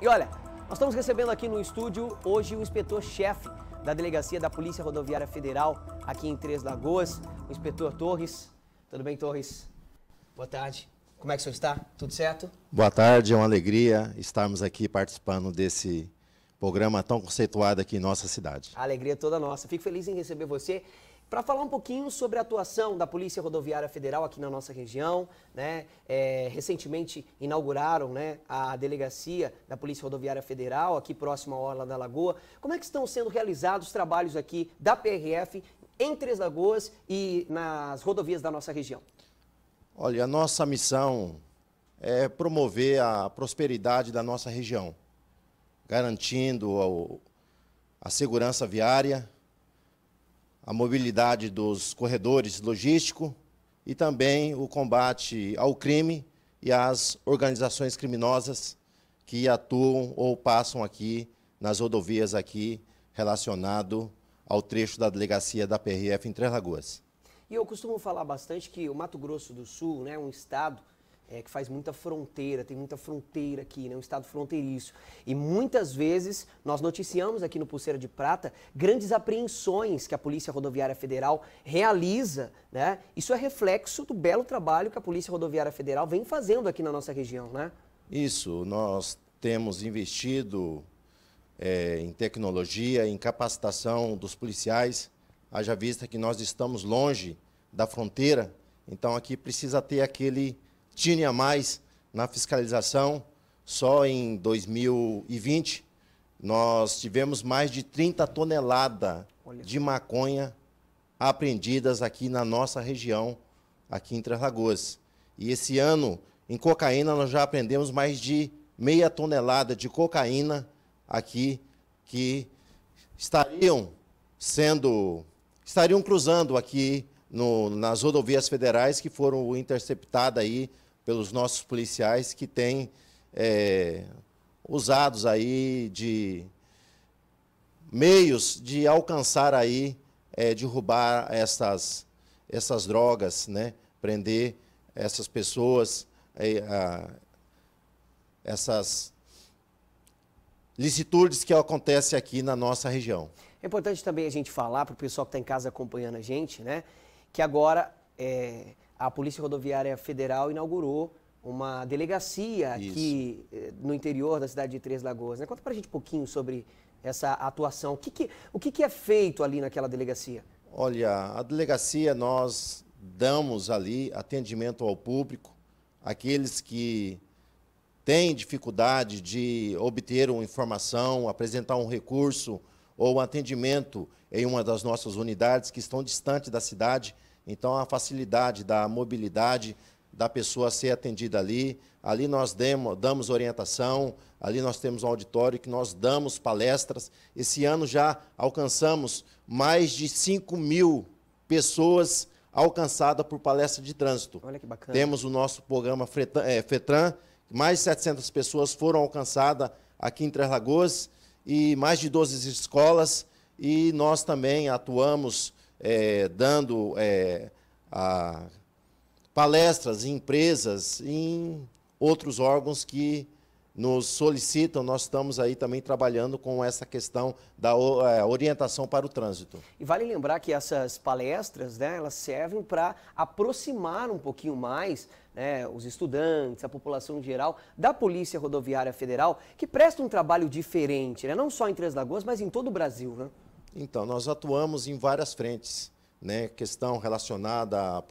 E olha, nós estamos recebendo aqui no estúdio hoje o inspetor-chefe da Delegacia da Polícia Rodoviária Federal aqui em Três Lagoas, o inspetor Torres. Tudo bem, Torres? Boa tarde. Como é que o senhor está? Tudo certo? Boa tarde, é uma alegria estarmos aqui participando desse programa tão conceituado aqui em nossa cidade. A alegria é toda nossa. Fico feliz em receber você para falar um pouquinho sobre a atuação da Polícia Rodoviária Federal aqui na nossa região. Né? É, recentemente inauguraram né, a delegacia da Polícia Rodoviária Federal, aqui próximo à Orla da Lagoa. Como é que estão sendo realizados os trabalhos aqui da PRF em Três Lagoas e nas rodovias da nossa região? Olha, a nossa missão é promover a prosperidade da nossa região garantindo ao, a segurança viária, a mobilidade dos corredores logístico e também o combate ao crime e às organizações criminosas que atuam ou passam aqui nas rodovias aqui relacionado ao trecho da delegacia da PRF em Três Lagoas. E eu costumo falar bastante que o Mato Grosso do Sul, né, um estado é, que faz muita fronteira, tem muita fronteira aqui, né? um estado fronteiriço. E muitas vezes nós noticiamos aqui no Pulseira de Prata grandes apreensões que a Polícia Rodoviária Federal realiza. Né? Isso é reflexo do belo trabalho que a Polícia Rodoviária Federal vem fazendo aqui na nossa região, né? Isso, nós temos investido é, em tecnologia, em capacitação dos policiais, haja vista que nós estamos longe da fronteira, então aqui precisa ter aquele tine a mais na fiscalização. Só em 2020, nós tivemos mais de 30 toneladas de maconha apreendidas aqui na nossa região, aqui em Três Lagoas. E esse ano, em cocaína, nós já apreendemos mais de meia tonelada de cocaína aqui que estariam sendo estariam cruzando aqui no, nas rodovias federais que foram interceptadas aí pelos nossos policiais que têm é, usados aí de meios de alcançar aí, é, derrubar essas, essas drogas, né? prender essas pessoas, é, a, essas licitudes que acontecem aqui na nossa região. É importante também a gente falar para o pessoal que está em casa acompanhando a gente, né? Que agora é, a Polícia Rodoviária Federal inaugurou uma delegacia Isso. aqui eh, no interior da cidade de Três Lagoas. Né? Conta a gente um pouquinho sobre essa atuação. O que, que o que, que é feito ali naquela delegacia? Olha, a delegacia nós damos ali atendimento ao público, aqueles que têm dificuldade de obter uma informação, apresentar um recurso ou um atendimento em uma das nossas unidades que estão distante da cidade então, a facilidade da mobilidade da pessoa ser atendida ali, ali nós damos orientação, ali nós temos um auditório que nós damos palestras. Esse ano já alcançamos mais de 5 mil pessoas alcançadas por palestra de trânsito. Olha que bacana. Temos o nosso programa eh, FETRAN, mais de 700 pessoas foram alcançadas aqui em Três Lagoas e mais de 12 escolas. E nós também atuamos é, dando é, a, palestras em empresas, em outros órgãos que nos solicitam, nós estamos aí também trabalhando com essa questão da é, orientação para o trânsito. E vale lembrar que essas palestras, né, elas servem para aproximar um pouquinho mais né, os estudantes, a população em geral, da Polícia Rodoviária Federal, que presta um trabalho diferente, né, não só em Três Lagoas, mas em todo o Brasil, né? Então, nós atuamos em várias frentes. Né, questão relacionada à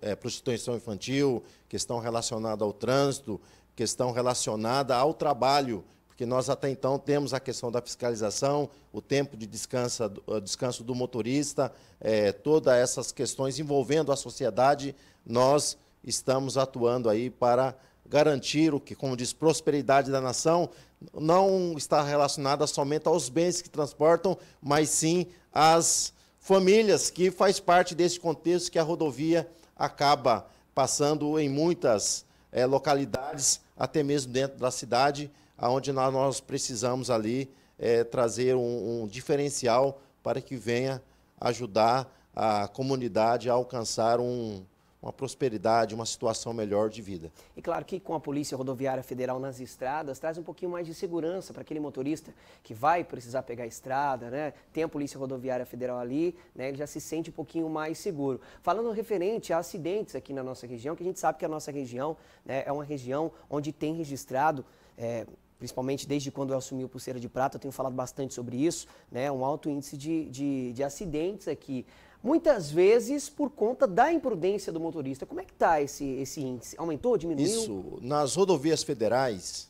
é, prostituição infantil, questão relacionada ao trânsito, questão relacionada ao trabalho, porque nós até então temos a questão da fiscalização, o tempo de descanso, eh, descanso do motorista, é, todas essas questões envolvendo a sociedade, nós estamos atuando aí para garantir o que, como diz, prosperidade da nação, não está relacionada somente aos bens que transportam, mas sim às famílias, que faz parte desse contexto que a rodovia acaba passando em muitas é, localidades, até mesmo dentro da cidade, onde nós precisamos ali é, trazer um, um diferencial para que venha ajudar a comunidade a alcançar um, uma prosperidade, uma situação melhor de vida. E claro que com a Polícia Rodoviária Federal nas estradas traz um pouquinho mais de segurança para aquele motorista que vai precisar pegar a estrada, né? Tem a Polícia Rodoviária Federal ali, né? Ele já se sente um pouquinho mais seguro. Falando referente a acidentes aqui na nossa região, que a gente sabe que a nossa região né, é uma região onde tem registrado é, principalmente desde quando eu assumi o Pulseira de Prata, eu tenho falado bastante sobre isso, né? um alto índice de, de, de acidentes aqui muitas vezes por conta da imprudência do motorista. Como é que está esse, esse índice? Aumentou, diminuiu? Isso, nas rodovias federais,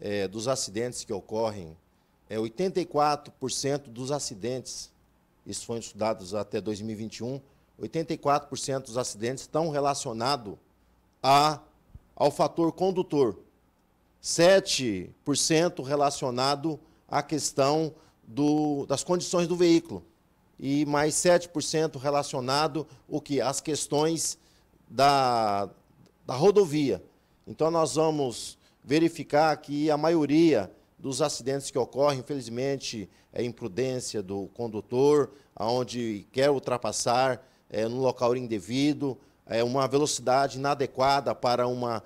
é, dos acidentes que ocorrem, é 84% dos acidentes, isso foi estudado até 2021, 84% dos acidentes estão relacionados a, ao fator condutor, 7% relacionado à questão do, das condições do veículo e mais 7% relacionado o que as questões da, da rodovia. Então nós vamos verificar que a maioria dos acidentes que ocorrem, infelizmente, é imprudência do condutor, aonde quer ultrapassar é, no local indevido, é uma velocidade inadequada para uma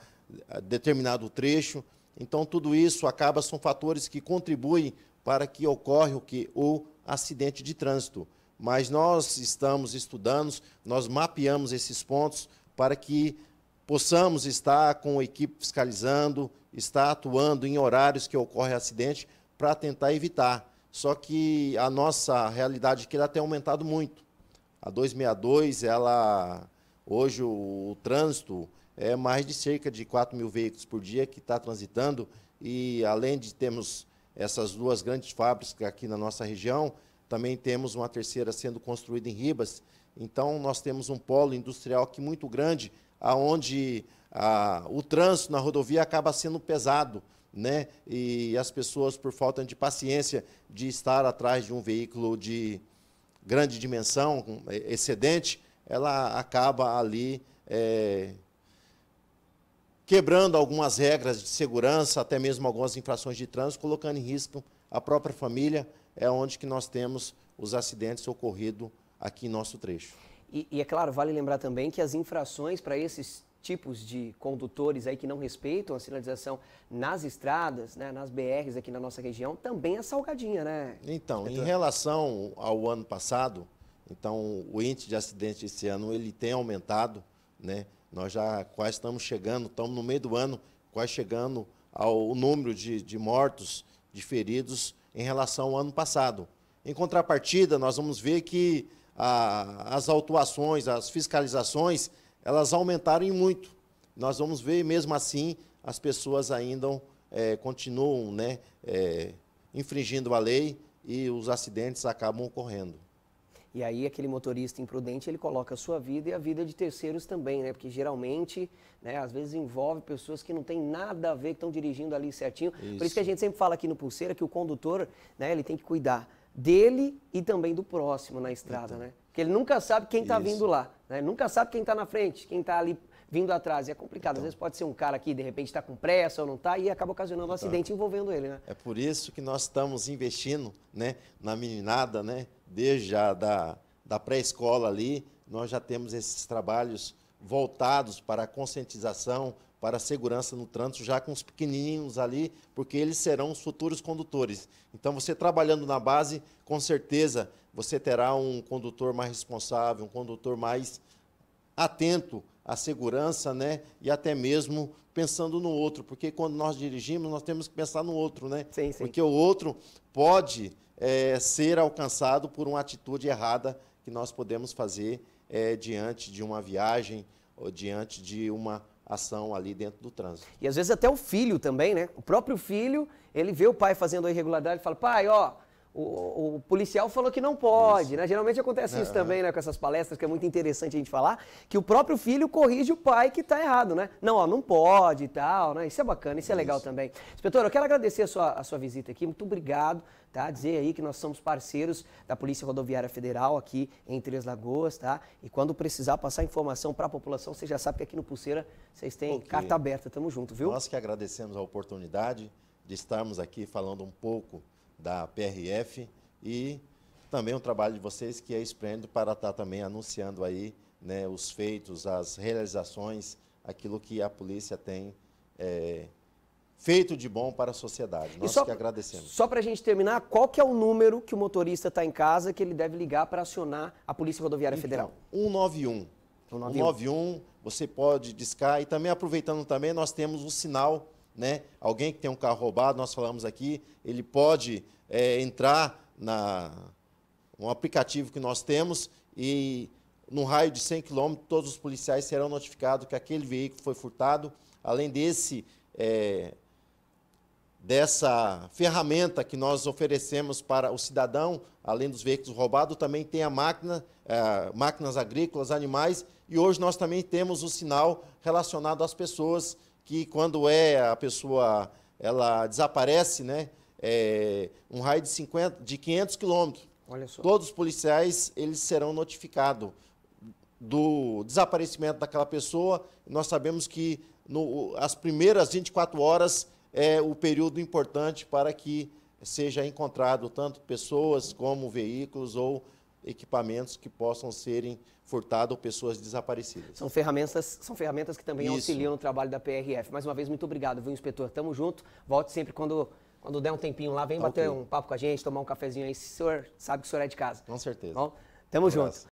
é, determinado trecho. Então tudo isso acaba são fatores que contribuem para que ocorra o que o acidente de trânsito mas nós estamos estudando, nós mapeamos esses pontos para que possamos estar com a equipe fiscalizando, estar atuando em horários que ocorre acidente para tentar evitar. Só que a nossa realidade aqui ela tem aumentado muito. A 262, ela hoje o, o trânsito é mais de cerca de 4 mil veículos por dia que está transitando e além de termos essas duas grandes fábricas aqui na nossa região, também temos uma terceira sendo construída em Ribas. Então, nós temos um polo industrial aqui muito grande, aonde ah, o trânsito na rodovia acaba sendo pesado, né? E as pessoas, por falta de paciência de estar atrás de um veículo de grande dimensão, é, excedente, ela acaba ali é, quebrando algumas regras de segurança, até mesmo algumas infrações de trânsito, colocando em risco a própria família, é onde que nós temos os acidentes ocorridos aqui em nosso trecho. E, e é claro, vale lembrar também que as infrações para esses tipos de condutores aí que não respeitam a sinalização nas estradas, né, nas BRs aqui na nossa região, também é salgadinha, né? Então, em relação ao ano passado, então o índice de acidente esse ano ele tem aumentado, né? Nós já quase estamos chegando, estamos no meio do ano, quase chegando ao número de, de mortos, de feridos em relação ao ano passado. Em contrapartida, nós vamos ver que a, as autuações, as fiscalizações, elas aumentaram muito. Nós vamos ver, mesmo assim, as pessoas ainda é, continuam né, é, infringindo a lei e os acidentes acabam ocorrendo. E aí aquele motorista imprudente, ele coloca a sua vida e a vida de terceiros também, né? Porque geralmente, né, às vezes envolve pessoas que não tem nada a ver, que estão dirigindo ali certinho. Isso. Por isso que a gente sempre fala aqui no Pulseira que o condutor, né, ele tem que cuidar dele e também do próximo na estrada, então. né? Porque ele nunca sabe quem está vindo lá, né? Nunca sabe quem está na frente, quem está ali vindo atrás. E é complicado. Então, Às vezes pode ser um cara que de repente está com pressa ou não está e acaba ocasionando um acidente envolvendo ele, né? É por isso que nós estamos investindo né, na meninada, né? Desde a da, da pré-escola ali, nós já temos esses trabalhos voltados para a conscientização, para a segurança no trânsito, já com os pequenininhos ali, porque eles serão os futuros condutores. Então, você trabalhando na base, com certeza você terá um condutor mais responsável, um condutor mais atento à segurança, né? E até mesmo pensando no outro, porque quando nós dirigimos, nós temos que pensar no outro, né? Sim, sim. Porque o outro pode é, ser alcançado por uma atitude errada que nós podemos fazer é, diante de uma viagem ou diante de uma ação ali dentro do trânsito. E às vezes até o filho também, né? O próprio filho, ele vê o pai fazendo a irregularidade e fala: pai, ó o, o, policial falou que não pode, isso. né? Geralmente acontece é, isso é. também, né? Com essas palestras, que é muito interessante a gente falar, que o próprio filho corrige o pai que está errado, né? Não, ó, não pode e tal, né? Isso é bacana, isso é, é legal isso. também. Inspetor, eu quero agradecer a sua, a sua visita aqui, muito obrigado, tá? Dizer aí que nós somos parceiros da Polícia Rodoviária Federal aqui em Três Lagoas, tá? E quando precisar passar informação para a população, você já sabe que aqui no Pulseira vocês têm okay. carta aberta, tamo junto, viu? Nós que agradecemos a oportunidade de estarmos aqui falando um pouco da PRF e também o trabalho de vocês que é esplêndido para estar também anunciando aí né, os feitos, as realizações, aquilo que a polícia tem é, feito de bom para a sociedade. Nós só, que agradecemos. Só para a gente terminar, qual que é o número que o motorista está em casa que ele deve ligar para acionar a Polícia Rodoviária então, Federal? 191. 191. 191, você pode discar e também aproveitando também nós temos o sinal né? Alguém que tem um carro roubado, nós falamos aqui, ele pode é, entrar na um aplicativo que nós temos e no raio de 100 km todos os policiais serão notificados que aquele veículo foi furtado, além desse é, dessa ferramenta que nós oferecemos para o cidadão, além dos veículos roubados, também tem a máquina, é, máquinas agrícolas, animais, e hoje nós também temos o sinal relacionado às pessoas que quando é a pessoa ela desaparece, né? É, um raio de 50, de 500 quilômetros. Todos os policiais eles serão notificados do desaparecimento daquela pessoa. Nós sabemos que no, as primeiras 24 horas é o período importante para que seja encontrado tanto pessoas como veículos ou equipamentos que possam serem furtados ou pessoas desaparecidas. São ferramentas, são ferramentas que também Isso. auxiliam no trabalho da PRF. Mais uma vez, muito obrigado, viu, inspetor? Tamo junto. Volte sempre quando, quando der um tempinho lá, vem tá bater okay. um papo com a gente, tomar um cafezinho aí. Se o senhor sabe que o senhor é de casa. Com certeza. Bom, tamo um junto.